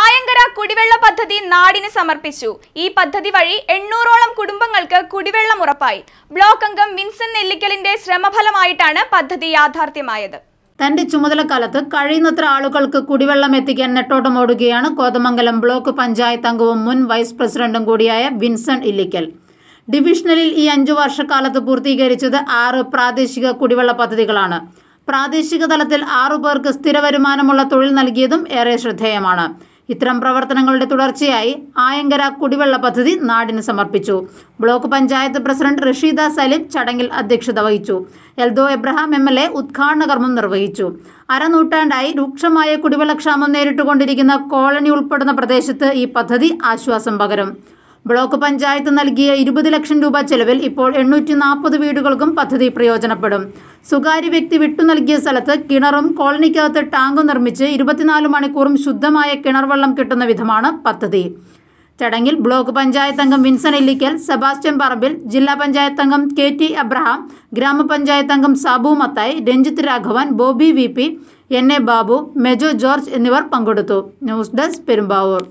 ആയങ്കര കുടിവെള്ള പദ്ധതി നാടിന് സമർപ്പിച്ചു ഈ പദ്ധതി വഴി എണ്ണൂറോളം കുടുംബങ്ങൾക്ക് കുടിവെള്ളം ഉറപ്പായി ബ്ലോക്ക് അംഗം വിൻസെൻ നെല്ലിക്കലിന്റെ ശ്രമഫലമായിട്ടാണ് പദ്ധതി യാഥാർത്ഥ്യമായത് തന്റെ ചുമതലക്കാലത്ത് കഴിയുന്നത്ര ആളുകൾക്ക് കുടിവെള്ളം എത്തിക്കാൻ ഓടുകയാണ് കോതമംഗലം ബ്ലോക്ക് പഞ്ചായത്ത് അംഗവും മുൻ വൈസ് പ്രസിഡന്റും കൂടിയായ വിൻസൺ ഇല്ലിക്കൽ ഡിവിഷണലിൽ ഈ അഞ്ചു വർഷക്കാലത്ത് പൂർത്തീകരിച്ചത് ആറ് പ്രാദേശിക കുടിവെള്ള പദ്ധതികളാണ് പ്രാദേശിക തലത്തിൽ ആറു പേർക്ക് സ്ഥിര വരുമാനമുള്ള തൊഴിൽ നൽകിയതും ഏറെ ശ്രദ്ധേയമാണ് ഇത്തരം പ്രവർത്തനങ്ങളുടെ തുടർച്ചയായി ആയങ്കര കുടിവെള്ള പദ്ധതി നാടിന് സമർപ്പിച്ചു ബ്ലോക്ക് പഞ്ചായത്ത് പ്രസിഡന്റ് റഷീദ സലിം ചടങ്ങിൽ അധ്യക്ഷത വഹിച്ചു Eldho Abraham M L A ഉദ്ഘാടന കർമ്മം നിർവഹിച്ചു അരനൂറ്റാണ്ടായി രൂക്ഷമായ കുടിവെള്ളക്ഷാമം നേരിട്ടുകൊണ്ടിരിക്കുന്ന കോളനി ഉൾപ്പെടുന്ന പ്രദേശത്ത് ഈ പദ്ധതി ആശ്വാസം പകരും ബ്ലോക്ക് പഞ്ചായത്ത് നൽകിയ ഇരുപത് ലക്ഷം രൂപ ചെലവിൽ ഇപ്പോൾ എണ്ണൂറ്റി നാൽപ്പത് വീടുകൾക്കും പദ്ധതി പ്രയോജനപ്പെടും സ്വകാര്യ വ്യക്തി വിട്ടു നൽകിയ സ്ഥലത്ത് കിണറും കോളനിക്കകത്ത് ടാങ്കും നിർമ്മിച്ച് ഇരുപത്തിനാല് മണിക്കൂറും ശുദ്ധമായ കിണർ വെള്ളം കിട്ടുന്ന വിധമാണ് പദ്ധതി ചടങ്ങിൽ ബ്ലോക്ക് പഞ്ചായത്ത് അംഗം വിൻസൺ എല്ലിക്കൽ സെബാസ്റ്റ്യൻ പറമ്പിൽ ജില്ലാ പഞ്ചായത്ത് അംഗം കെ ടി അബ്രഹാം ഗ്രാമപഞ്ചായത്ത് അംഗം Sabu Mathai Ranjith Raghavan Bobby V P N A Babu Mejo George എന്നിവർ പങ്കെടുത്തു ന്യൂസ് ഡെസ്ക് പെരുമ്പാവൂർ